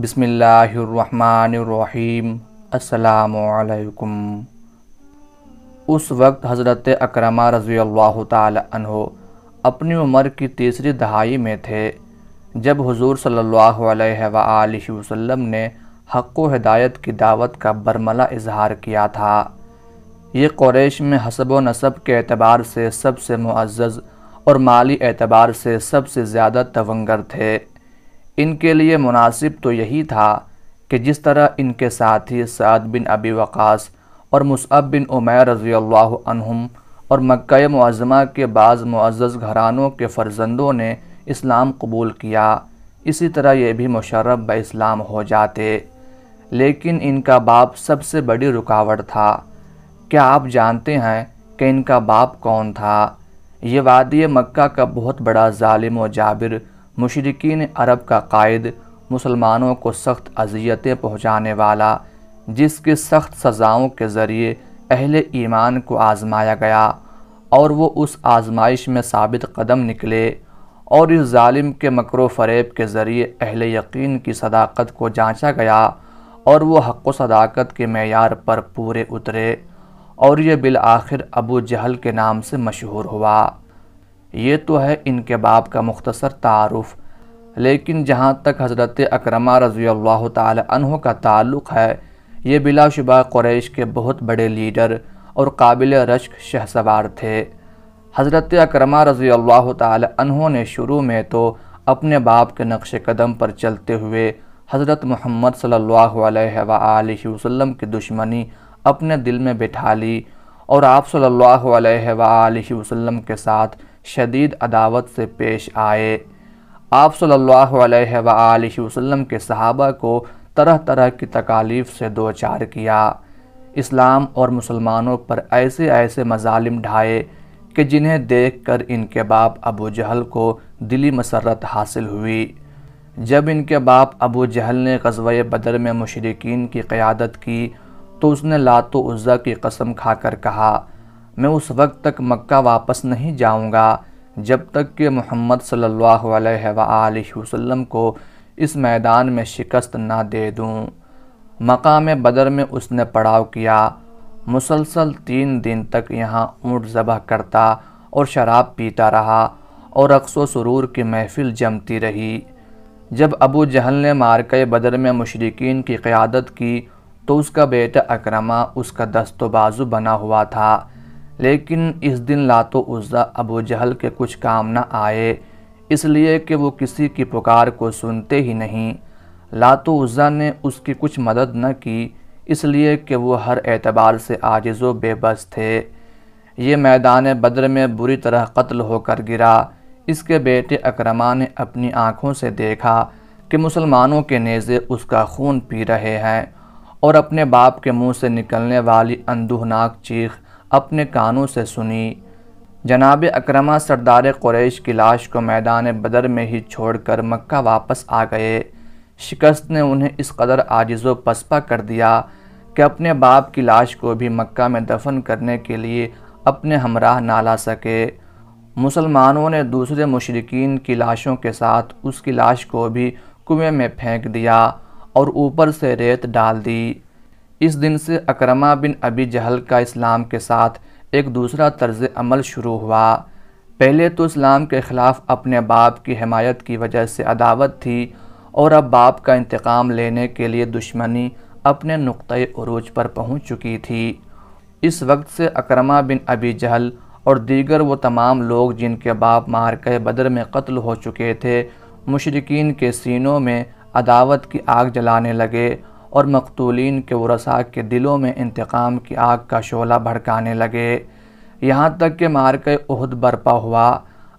बिसमीम असलकुम उस वक्त हज़रत अक्रमा रज़ी अल्लाह तहो अपनी उम्र की तीसरी दहाई में थे जब हुजूर सल्लल्लाहु अलैहि वसल्लम ने हक़ हिदायत की दावत का बरमला इजहार किया था ये क्रैश में हसब व नसब के अतबार से सबसे मुआज़ और माली एतबार से सबसे ज़्यादा तवंगर थे इनके लिए मुनासिब तो यही था कि जिस तरह इनके साथी साद बिन अबी वक़ास और मुसअब बिन उमैर रज़ी अल्लाम और मक्का मुआज़मा के बाद मुआज़ घरानों के फर्जंदों ने इस्लाम कबूल किया इसी तरह ये भी मशरब ब इस्लाम हो जाते लेकिन इनका बाप सबसे बड़ी रुकावट था क्या आप जानते हैं कि इनका बाप कौन था ये वादी मक्का का बहुत बड़ा ालिम व जाबिर मशरकिन अरब का कायद मुसलमानों को सख्त अजियतें पहुँचाने वाला जिसके सख्त सज़ाओं के ज़रिए अहल ईमान को आज़माया गया और वो उस आज़माइश में साबित कदम निकले और इस ालिम के मकर फरेब के ज़रिए अहल यकीन की सदाकत को जांचा गया और वो हक़ सदाकत के मैार पर पूरे उतरे और ये बिल आखिर अबू जहल के नाम से मशहूर हुआ ये तो है बाप का मुख्तसर तारफ़ लेकिन जहाँ तक हज़रत अक्रमा रज़ी अल्लाह तहों का ताल्लुक़ है ये बिलाशुबा क्रैश के बहुत बड़े लीडर और काबिल रश्क शहसवार थे हज़रत अक्रमा रज़ी अल्लाह तहु ने शुरू में तो अपने बाप के नक्श कदम पर चलते हुए हज़रत मोहम्मद सल्ला वसम की दुश्मनी अपने दिल में बिठा ली और आप सल्लल्लाहु अलैहि के साथ शदीद अदावत से पेश आए आप सल्लल्लाहु वसम के सहाबा को तरह तरह की तकालीफ से दो चार किया इस्लाम और मुसलमानों पर ऐसे ऐसे मजालिम ढाए कि जिन्हें देख कर इनके बाप अबू जहल को दिली मसरत हासिल हुई जब इनके बाप अबू जहल ने कस्बे बदर में मशरकिन की क़्यादत की तो उसने लात उज़ा की कसम खाकर कहा मैं उस वक्त तक मक्का वापस नहीं जाऊंगा जब तक कि मोहम्मद सल्लल्लाहु अलैहि वसल्लम को इस मैदान में शिकस्त ना दे दूं। मकाम बदर में उसने पड़ाव किया मुसलसल तीन दिन तक यहाँ ऊँट ज़बह करता और शराब पीता रहा और अक्सो सुरूर की महफिल जमती रही जब अबू जहल ने मारक बदर में मशरकिन की क़्यादत की तो उसका बेटा अक्रमा उसका दस्तोबाजू बना हुआ था लेकिन इस दिन लातो उज़ा अबू जहल के कुछ काम न आए इसलिए कि वो किसी की पुकार को सुनते ही नहीं लातो उजा ने उसकी कुछ मदद न की इसलिए कि वो हर एतबार से आजिज़ो बेबस थे ये मैदान बद्र में बुरी तरह कत्ल होकर गिरा इसके बेटे अक्रमा ने अपनी आँखों से देखा कि मुसलमानों के नेज़े उसका खून पी रहे हैं और अपने बाप के मुंह से निकलने वाली अंदुहनाक चीख अपने कानों से सुनी जनाब अक्रमा सरदार क्रैश की लाश को मैदान बदर में ही छोड़कर मक्का वापस आ गए शिकस्त ने उन्हें इस कदर आजिज़ो पसपा कर दिया कि अपने बाप की लाश को भी मक्का में दफन करने के लिए अपने हमराह ना ला सके मुसलमानों ने दूसरे मशरकिन की लाशों के साथ उसकी लाश को भी कुएं में फेंक दिया और ऊपर से रेत डाल दी इस दिन से अक्रमा बिन अबी जहल का इस्लाम के साथ एक दूसरा तर्ज अमल शुरू हुआ पहले तो इस्लाम के ख़िलाफ़ अपने बाप की हमायत की वजह से अदावत थी और अब बाप का इंतकाम लेने के लिए दुश्मनी अपने नुक़े अरूज पर पहुंच चुकी थी इस वक्त से अक्रमा बिन अबी जहल और दीगर वो तमाम लोग जिनके बाप मार के बदर में कत्ल हो चुके थे मुशरकिन के सीनों में अदावत की आग जलाने लगे और मकतूलिन के वसा के दिलों में इंतकाम की आग का शोला भड़काने लगे यहाँ तक कि मार्क उहद बरपा हुआ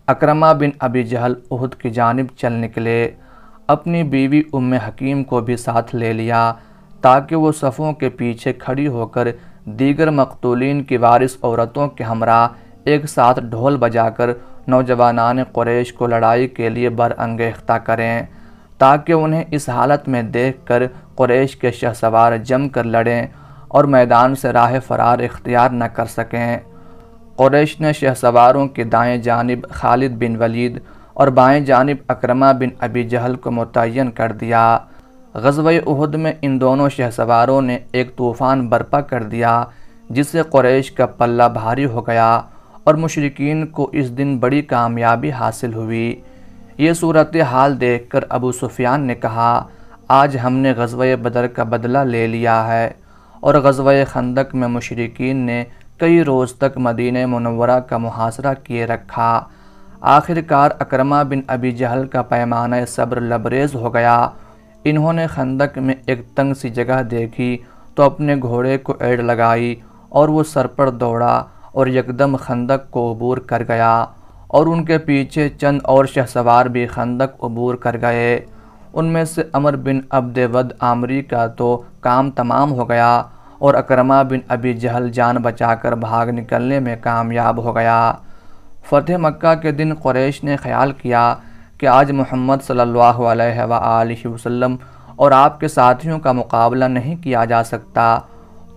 अक्रमा बिन अबी जहल उहद की जानब चल निकले अपनी बीवी उम हकीम को भी साथ ले लिया ताकि वो सफ़ों के पीछे खड़ी होकर दीगर मकतूलिन की वारिस औरतों के हमरा एक साथ ढोल बजाकर नौजवानान कुरैश को लड़ाई के लिए बरअंगेख्ता करें ताकि उन्हें इस हालत में देख कर कुरैश के शहसवार जम कर लड़ें और मैदान से राह फरार इख्तियार न कर सकें कुरैश ने शहसवारों के दाएँ जानब खालिद बिन वलीद और बाएँ जानब अक्रमा बिन अबी जहल को मुतन कर दिया गजब उहद में इन दोनों शहसवारों ने एक तूफ़ान बर्पा कर दिया जिससे कुरैश का पल्ला भारी हो गया और मशरकिन को इस दिन बड़ी कामयाबी हासिल हुई ये सूरत हाल देख कर अबू सुफियान ने कहा आज हमने गजब बदर का बदला ले लिया है और गजब खंदक में मशरकिन ने कई रोज़ तक मदीन मनवरा का मुहासरा किए रखा आखिरकार अकरमा बिन अबी जहल का पैमाना सब्र लबरेज हो गया इन्होंने खंदक में एक तंग सी जगह देखी तो अपने घोड़े को एड लगाई और वो सर पर दौड़ा और यकदम खंदक को अबूर कर गया और उनके पीछे चंद और शहसवार भी खंदक अबूर कर गए उनमें से अमर बिन अब्देवद आमरी का तो काम तमाम हो गया और अकरमा बिन अबी जहल जान बचाकर भाग निकलने में कामयाब हो गया फतेह मक्का के दिन क्रैश ने ख्याल किया कि आज मोहम्मद सल्ला अलैहि और आपके साथियों का मुकाबला नहीं किया जा सकता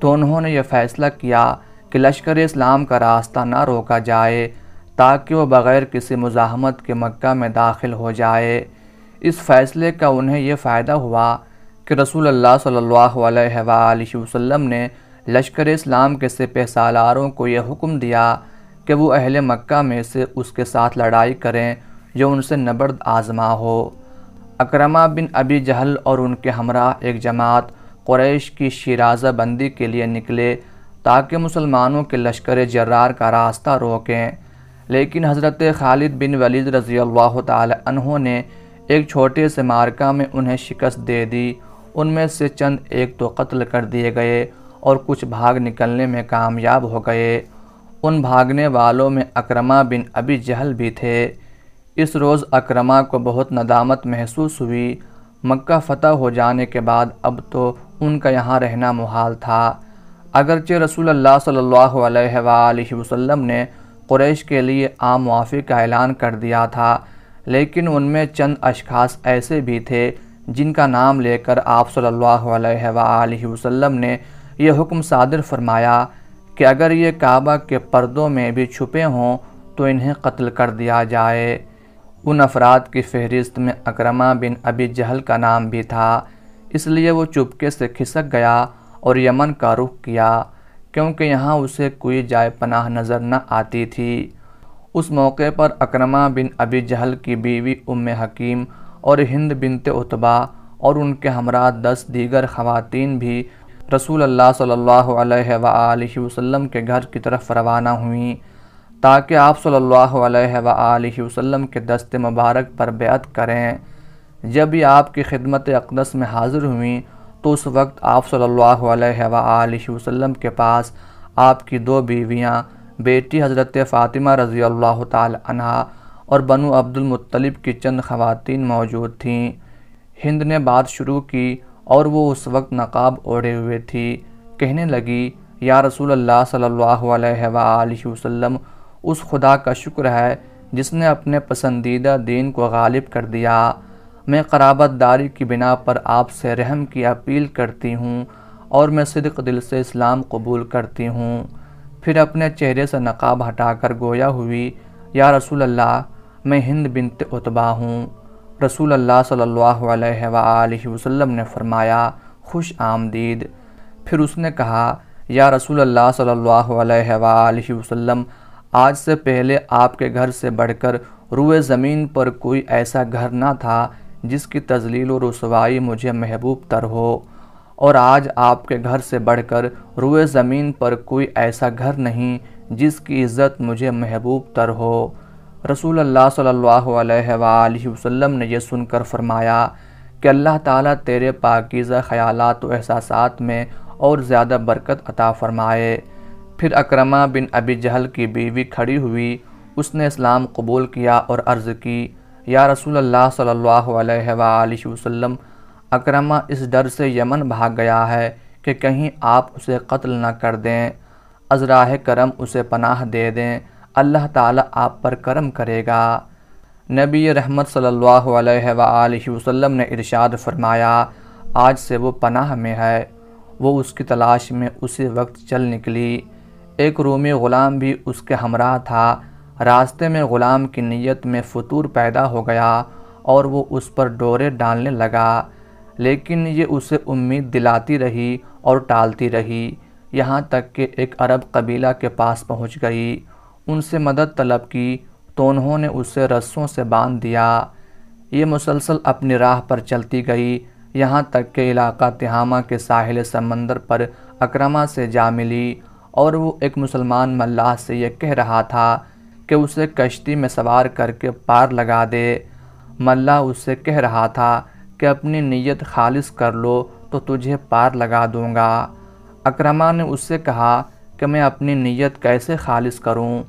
तो उन्होंने यह फ़ैसला किया कि लश्कर इस्लाम का रास्ता ना रोका जाए ताकि वह बग़ैर किसी मुजाहमत के मक्का में दाखिल हो जाए इस फ़ैसले का उन्हें यह फ़ायदा हुआ कि रसूल अल्लाह सल्लल्लाहु अलैहि वसल्लम ने लश्कर इस्लाम के सिपह सालारों को यह हुक्म दिया कि वो अहल मक्का में से उसके साथ लड़ाई करें जो उनसे नबर्द आजमा हो अक्रमा बिन अबी जहल और उनके हमरा एक जमात क्रैश की शिराजा बंदी के लिए निकले ताकि मुसलमानों के लश्कर जर्रार का रास्ता रोकें लेकिन हज़रत खालिद बिन वलीद रज़ी अल्लाह तहों ने एक छोटे से मार्का में उन्हें शिकस्त दे दी उनमें से चंद एक तो कत्ल कर दिए गए और कुछ भाग निकलने में कामयाब हो गए उन भागने वालों में अक्रमा बिन अभी जहल भी थे इस रोज़ अक्रमा को बहुत नदामत महसूस हुई मक्का फ़तह हो जाने के बाद अब तो उनका यहाँ रहना मुहाल था अगरचे रसूल अल्लाह सल्लल्लाहु अलैहि वसल्लम ने कुरैश के लिए आम मुआफ़ी का ऐलान कर दिया था लेकिन उनमें चंद अशखास ऐसे भी थे जिनका नाम लेकर आप सल्लल्लाहु अलैहि वसल्लम ने यह हुक्म सादर फरमाया कि अगर ये काबा के पर्दों में भी छुपे हों तो इन्हें कत्ल कर दिया जाए उन अफराद की फहरिस्त में अक्रमा बिन अबी जहल का नाम भी था इसलिए वो चुपके से खिसक गया और यमन का रुख किया क्योंकि यहाँ उसे कोई जाय पनाह नज़र न आती थी उस मौके पर अक्रमा बिन अबी जहल की बीवी उम हकीम और हिंद बिनते उतबा और उनके हमरा दस दीगर ख़वातीन भी रसूल अल्लाह सल्लल्लाहु अलैहि वसल्लम के घर की तरफ रवाना हुई ताकि आप सल्लल्लाहु अलैहि वसल्लम के दस्ते मुबारक पर बेअत करें जब ये आपकी खिदमत अकदस में हाज़िर हुई तो उस वक्त आप सल्लल्लाहु वसम के पास आपकी दो बीवियाँ बेटी हज़रत फ़ातिमा रज़ी अल्लाह तह और बनु अब्दुलमतलब की चंद खवतिन मौजूद थीं हिंद ने बात शुरू की और वो उस वक्त नकाब ओढ़े हुए थी कहने लगी या रसूल अल्लाह सल्लल्लाहु अलैहि वसल्लम उस खुदा का शुक्र है जिसने अपने पसंदीदा दीन को गालिब कर दिया मैं कराबत दारी की बिना पर आपसे रहम की अपील करती हूँ और मैं सिद्क दिल से इस्लाम कबूल करती हूँ फिर अपने चेहरे से नकाब हटाकर गोया हुई या रसूल अल्लाह मैं हिंद बिनत उतबा हूँ रसूल अल्लाह सल्लल्लाहु अलैहि वसल्लम ने फरमाया खुश आमदीद फिर उसने कहा या रसूल अल्लाह सल्लल्लाहु अलैहि वसल्लम आज से पहले आपके घर से बढ़कर रुए ज़मीन पर कोई ऐसा घर ना था जिसकी तजलील और रसवाई मुझे महबूब तर हो और आज आपके घर से बढ़कर रुए ज़मीन पर कोई ऐसा घर नहीं जिसकी इज़्ज़त मुझे महबूब तर हो रसूल अल्लाह सल्लल्लाहु अलैहि वसल्लम ने यह सुनकर फरमाया कि अल्लाह ताला तेरे पाकिज़ा ख़यालात व एहसास में और ज़्यादा बरकत अता फ़रमाए फिर अक्रमा बिन अबी जहल की बीवी खड़ी हुई उसने इस्लाम कबूल किया और अर्ज़ की या रसूल अल्लाह सल्लल्लाहु अलैहि वसल्लम अकरमा इस डर से यमन भाग गया है कि कहीं आप उसे कत्ल न कर दें अजराह करम उसे पनाह दे दें अल्लाह ताला आप पर करम करेगा नबी रहमत सल्लल्लाहु अलैहि वसल्लम ने इरशाद फरमाया आज से वो पनाह में है वो उसकी तलाश में उसी वक्त चल निकली एक रोमी ग़ुलाम भी उसके हमरा था रास्ते में ग़ुलाम की नीयत में फतूर पैदा हो गया और वो उस पर डोरे डालने लगा लेकिन ये उसे उम्मीद दिलाती रही और टालती रही यहाँ तक कि एक अरब कबीला के पास पहुँच गई उनसे मदद तलब की तो उन्होंने उसे रस्सों से बांध दिया ये मुसलसल अपनी राह पर चलती गई यहाँ तक के इलाका तिहामा के साहिल समंदर पर अक्रमा से जा मिली और वो एक मुसलमान मल्लाह से यह कह रहा था कि उसे कश्ती में सवार करके पार लगा दे मल्ला उससे कह रहा था कि अपनी नीयत खालिस कर लो तो तुझे पार लगा दूँगा अक्रमा ने उससे कहा कि मैं अपनी नीयत कैसे खालिश करूँ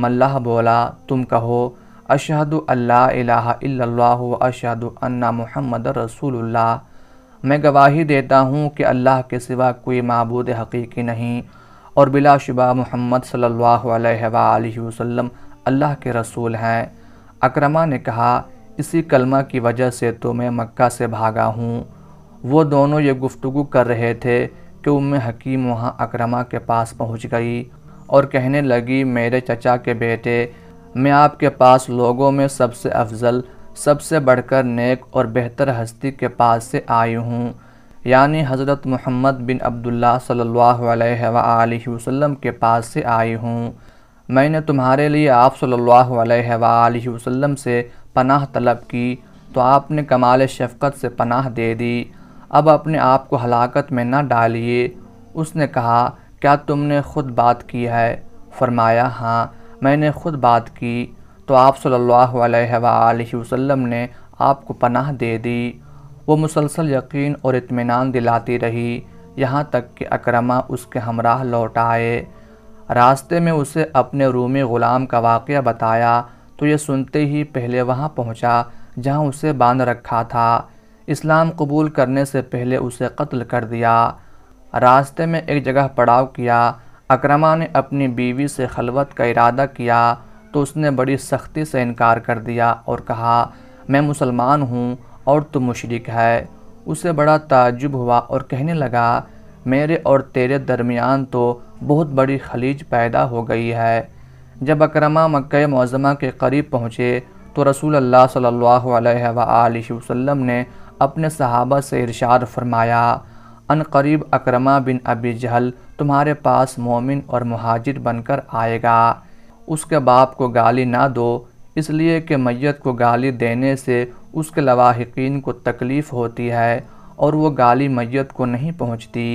मल्ला बोला तुम कहो अशहद अल्लाह व अशहद अन्ना मोहम्मद रसूलुल्लाह मैं गवाही देता हूँ कि अल्लाह के सिवा कोई मबूद हकीकी नहीं और बिलाशुबा मोहम्मद सल्लल्लाहु अलैहि वसल्लम अल्लाह के रसूल हैं अक्रमा ने कहा इसी कलमा की वजह से तो मैं मक्का से भागा हूँ वो दोनों ये गुफ्तु कर रहे थे कि उम हकीम वहाँ अक्रमा के पास पहुँच गई और कहने लगी मेरे चचा के बेटे मैं आपके पास लोगों में सबसे अफजल सबसे बढ़कर नेक और बेहतर हस्ती के पास से आई हूँ यानी हज़रत मोहम्मद बिन अब्दुल्ला सल्लल्लाहु अलैहि के पास से आई हूँ मैंने तुम्हारे लिए आप सल्ला वसम से पनाह तलब की तो आपने कमाल शफ़क़त से पनाह दे दी अब अपने आप को हलाकत में ना डालिए उसने कहा क्या तुमने खुद बात की है फरमाया हाँ मैंने खुद बात की तो आप सल्ला वसम ने आपको पनाह दे दी वो मुसलसल यकीन और इत्मीनान दिलाती रही यहाँ तक कि अक्रमा उसके हमराह लौट आए रास्ते में उसे अपने रूमी ग़ुलाम का वाक़ बताया तो ये सुनते ही पहले वहाँ पहुँचा जहाँ उसे बांध रखा था इस्लाम कबूल करने से पहले उसे कत्ल कर दिया रास्ते में एक जगह पड़ाव किया अक्रमा ने अपनी बीवी से खलवत का इरादा किया तो उसने बड़ी सख्ती से इनकार कर दिया और कहा मैं मुसलमान हूँ और तो मुशरक है उसे बड़ा ताजुब हुआ और कहने लगा मेरे और तेरे दरमियान तो बहुत बड़ी खलीज पैदा हो गई है जब अक्रमा मक् मौजमा के करीब पहुँचे तो रसूल अल्लाह सल्लल्लाहु अलैहि वसल्लम ने अपने सहाबा से इरशाद फरमाया अन करीब अक्रमा बिन अबी जहल तुम्हारे पास मोमिन और महाजिर बनकर आएगा उसके बाप को गाली ना दो इसलिए कि मैत को गाली देने से उसके लवाहिकीन को तकलीफ़ होती है और वो गाली मैत को नहीं पहुंचती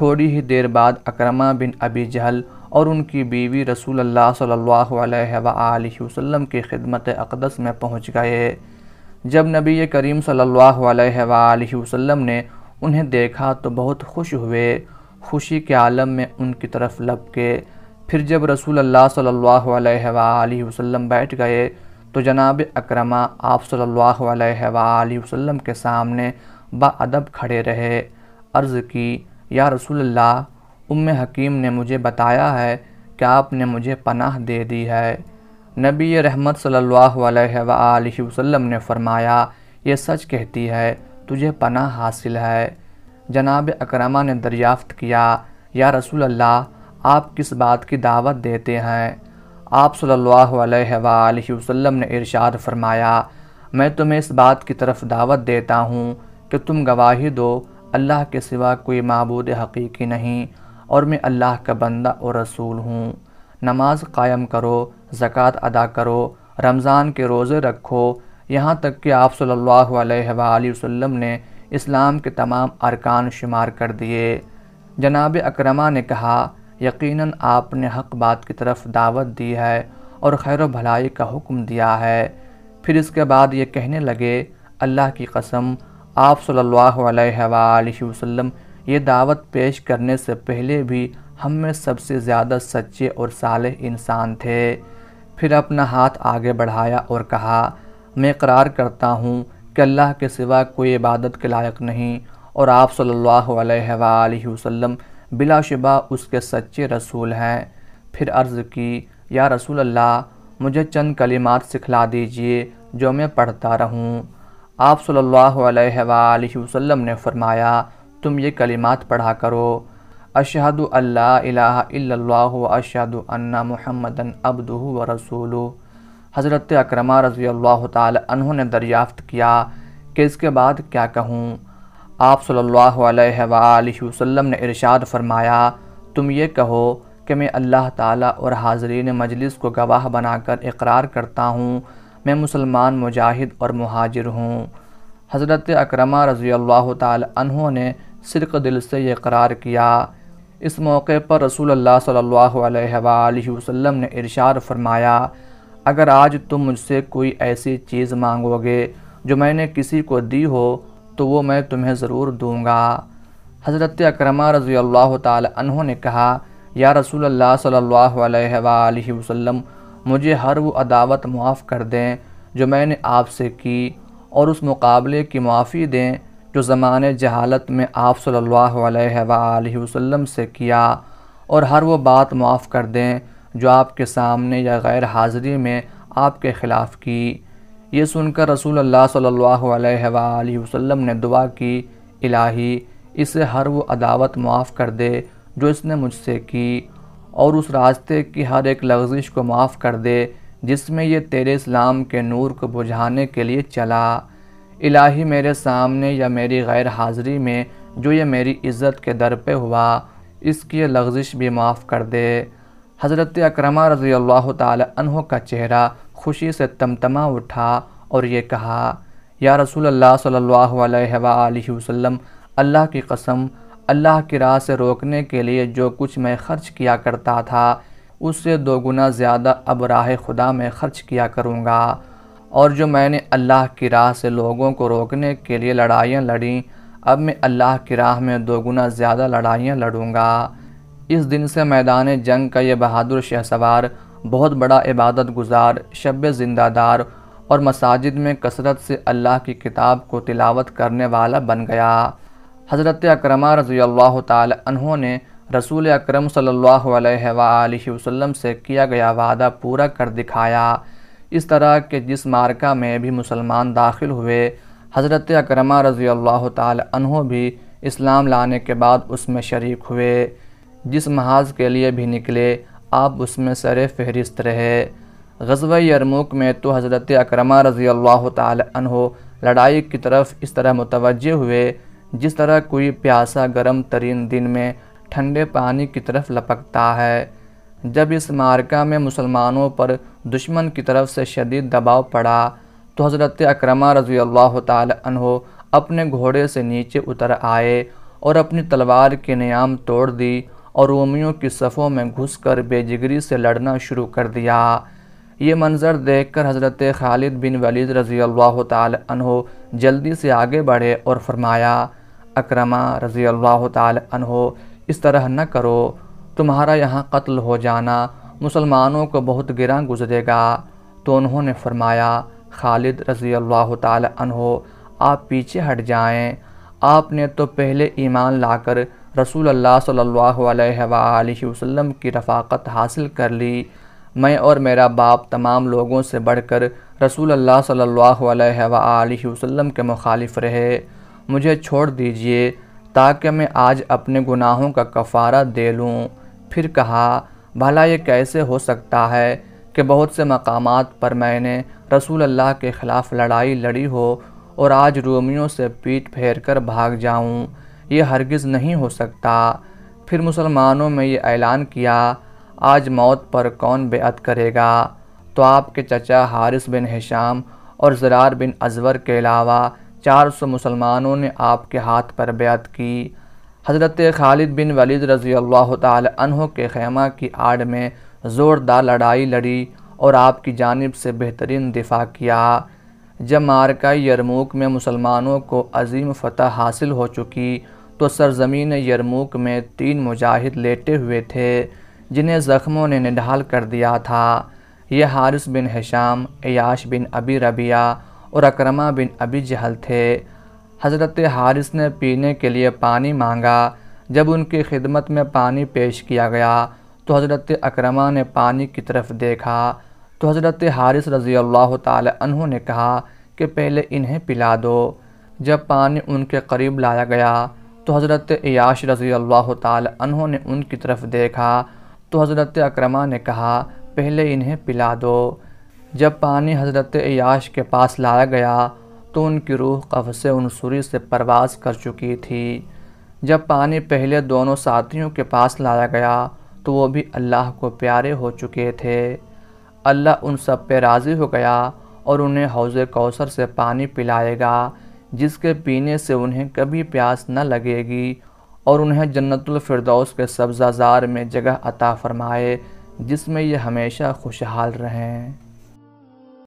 थोड़ी ही देर बाद अकरमा बिन अबी जहल और उनकी बीवी रसूल अल्लाह सल्लल्लाहु अलैहि वसल्लम की खिदमत अकदस में पहुंच गए जब नबी करीम सल्लल्लाहु अलैहि वसल्लम ने उन्हें देखा तो बहुत खुश हुए खुशी के आलम में उनकी तरफ लपके फिर जब रसूल अल्लाह सल्लल्लाहु अलैहि वसल्लम बैठ गए तो जनाब अकरमा आप सल्लल्लाहु अलैहि वसल्लम के सामने बाअदब खड़े रहे अर्ज़ की या रसूल अल्लाह उम हकीम ने मुझे बताया है कि आपने मुझे पनाह दे दी है नबी रहमत सल्लल्लाहु अलैहि वसल्लम ने फरमाया ये सच कहती है तुझे पनाह हासिल है जनाब अकरमा ने दरियाफ़त किया या रसूल अल्लाह आप किस बात की दावत देते हैं आप सल्लल्लाहु अलैहि वसल्लम ने इरशाद फरमाया मैं तुम्हें इस बात की तरफ दावत देता हूँ कि तुम गवाही दो अल्लाह के सिवा कोई मबूद हकीकी नहीं और मैं अल्लाह का बंदा और रसूल हूँ नमाज कायम करो ज़क़़त अदा करो रमज़ान के रोज़े रखो यहाँ तक कि आप सल्लल्लाहु अलैहि वसल्लम ने इस्लाम के तमाम अरकान शुमार कर दिए जनाब अक्रमा ने कहा यकीनन आपने हक बात की तरफ दावत दी है और खैर भलाई का हुक्म दिया है फिर इसके बाद ये कहने लगे अल्लाह की कसम आप सल्लल्लाहु वसल्लम ये दावत पेश करने से पहले भी हम में सबसे ज़्यादा सच्चे और साले इंसान थे फिर अपना हाथ आगे बढ़ाया और कहा मैं करार करता हूँ कि अल्लाह के सिवा कोई इबादत के लायक नहीं और आप सल्लल्लाहु अलैहि बिलाशुबा उसके सच्चे रसूल हैं फिर अर्ज़ की या रसूल अल्लाह मुझे चंद कलिमात सिखला दीजिए जो मैं पढ़ता रहूँ आप सल्लल्लाहु अलैहि वसल्लम ने फरमाया तुम ये कलिमात पढ़ा करो अशहद अल्लाह व अशहद अन्ना मुहम्मदन अब्दू व रसूल हज़रत अक्रमा रज़ी अल्लाह तहों ने दरियाफ़्त किया कि इसके बाद क्या कहूँ आप सल्लल्लाहु अलैहि वसल्लम ने इरशाद फरमाया तुम ये कहो कि मैं अल्लाह ताला और हाजरीन मजलिस को गवाह बनाकर इकरार करता हूँ मैं मुसलमान मुजाहिद और महाजिर हूँ हज़रत अक्रमा रज़ी अल्लाह ने सिरक दिल से ये करार किया इस मौके पर रसूल सल्लल्लाहु अलैहि वसल्लम ने इरशाद फरमाया अगर आज तुम मुझसे कोई ऐसी चीज़ मांगोगे जो मैंने किसी को दी हो तो वो मैं तुम्हें ज़रूर दूँगा हज़रत अक्रमा रज़ी अल्लाह तहों ने कहा या रसूल अल्लाह सल्ला वसम मुझे हर वो अदावत मुआफ़ कर दें जो मैंने आपसे की और उस मुकाबले की माफ़ी दें जो ज़माने जहालत में आप सल्ला वसम से किया और हर वो बात माफ़ कर दें जो आपके सामने या गैर हाज़री में आपके ख़िलाफ़ की ये सुनकर रसूल अल्लाह सल्लल्लाहु अलैहि वसल्लम ने दुआ की इलाही इसे हर वो अदावत माफ़ कर दे जो इसने मुझसे की और उस रास्ते की हर एक लफ्जिश को माफ़ कर दे जिसमें ये तेरे इस्लाम के नूर को बुझाने के लिए चला इलाही मेरे सामने या मेरी गैर हाजिरी में जो ये मेरी इज़्ज़त के दर पे हुआ इसकी ये लफ्जिश भी माफ़ कर दे हज़रत अक्रमा रज़ी अल्लाह तहों का चेहरा खुशी से तमतमा उठा और ये कहा या रसूल अल्लाह सल्लल्लाहु अलैहि वसल्लम अल्लाह की कसम अल्लाह की राह से रोकने के लिए जो कुछ मैं खर्च किया करता था उससे दोगुना ज़्यादा अब राह खुदा में खर्च किया करूँगा और जो मैंने अल्लाह की राह से लोगों को रोकने के लिए लड़ाइयाँ लड़ी अब मैं अल्लाह की राह में दोगुना ज़्यादा लड़ाइयाँ लड़ूँगा इस दिन से मैदान जंग का ये बहादुर शहसवार बहुत बड़ा इबादत गुजार शब जिंदादार और मसाजिद में कसरत से अल्लाह की किताब को तिलावत करने वाला बन गया हज़रत अक्रमा रज़ी अल्लाह तहों ने रसूल अक्रम सल्हसम से किया गया वादा पूरा कर दिखाया इस तरह के जिस मार्का में भी मुसलमान दाखिल हुए हज़रत अक्रमा रज़ी अल्लाह तहों भी इस्लाम लाने के बाद उसमें शरीक हुए जिस महाज के लिए भी निकले आप उसमें सर फहरिस्त रहे गजब यरमुक में तो हज़रत अक्रमा रज़ी अल्लाह तहो लड़ाई की तरफ इस तरह मुतवजह हुए जिस तरह कोई प्यासा गर्म तरीन दिन में ठंडे पानी की तरफ लपकता है जब इस मार्का में मुसलमानों पर दुश्मन की तरफ से शदीद दबाव पड़ा तो हज़रत अक्रमा रज़ी अल्लाह हो अपने घोड़े से नीचे उतर आए और अपनी तलवार के नियाम तोड़ दी और रोमियों की सफ़ों में घुसकर बेजिगरी से लड़ना शुरू कर दिया ये मंज़र देखकर हज़रत खालिद बिन वलीद रज़ी अल्लाह तहो जल्दी से आगे बढ़े और फरमाया अक्रमा रज़ी अल्लाह तहो इस तरह न करो तुम्हारा यहाँ कत्ल हो जाना मुसलमानों को बहुत गिरा गुजरेगा तो उन्होंने फरमाया खालिद रज़ी अल्लाह तहो आप पीछे हट जाएँ आपने तो पहले ईमान लाकर रसूल अल्लाह सल्लल्लाहु अलैहि वसल्लम की रफ़ाक़त हासिल कर ली मैं और मेरा बाप तमाम लोगों से बढ़कर रसूल अल्लाह सल्लल्लाहु अलैहि वसल्लम के मुखालिफ रहे मुझे छोड़ दीजिए ताकि मैं आज अपने गुनाहों का कफ़ारा दे लूँ फिर कहा भला ये कैसे हो सकता है कि बहुत से मकाम पर मैंने रसूल अल्लाह के ख़िलाफ़ लड़ाई लड़ी हो और आज रोमियों से पीट फेर कर भाग जाऊँ ये हरगिज़ नहीं हो सकता फिर मुसलमानों में ये ऐलान किया आज मौत पर कौन बेअत करेगा तो आपके चचा हारिस बिन हिशाम और ज़रार बिन अजवर के अलावा 400 मुसलमानों ने आपके हाथ पर बेअत की हज़रत खालिद बिन वलीद रज़ी अल्लाह तहों के खेमा की आड़ में ज़ोरदार लड़ाई लड़ी और आपकी जानब से बेहतरीन दिफा किया जब मारका यरमूक में मुसलमानों को अजीम फतह हासिल हो चुकी तो सरजमीन यरमूक में तीन मुजाहिद लेटे हुए थे जिन्हें ज़ख्मों ने निढाल कर दिया था यह Haris bin Hisham Ayyash bin Abi Rabia और अक्रमा बिन अबी जहल थे हज़रत हारिस ने पीने के लिए पानी मांगा जब उनकी खिदमत में पानी पेश किया गया तो हज़रत अक्रमा ने पानी की तरफ देखा तो हज़रत हारिस रज़ी अल्लाह तहों ने कहा कि पहले इन्हें पिला दो जब पानी उनके करीब लाया गया तो हज़रत याश रज़ी अल्लाह तहों ने उनकी तरफ़ देखा तो हज़रत अक्रमा ने कहा पहले इन्हें पिला दो जब पानी हज़रत याश के पास लाया गया तो उनकी रूह कफ़ से उनसुरी से परवास कर चुकी थी जब पानी पहले दोनों साथियों के पास लाया गया तो वो भी अल्लाह को प्यारे हो चुके थे अल्लाह उन सब पे राज़ी हो गया और उन्हें हौज़ कौसर से पानी पिलाएगा जिसके पीने से उन्हें कभी प्यास न लगेगी और उन्हें जन्नतुल फिरदौस के सब्ज़ाजार में जगह अता फरमाए जिसमें ये हमेशा खुशहाल रहें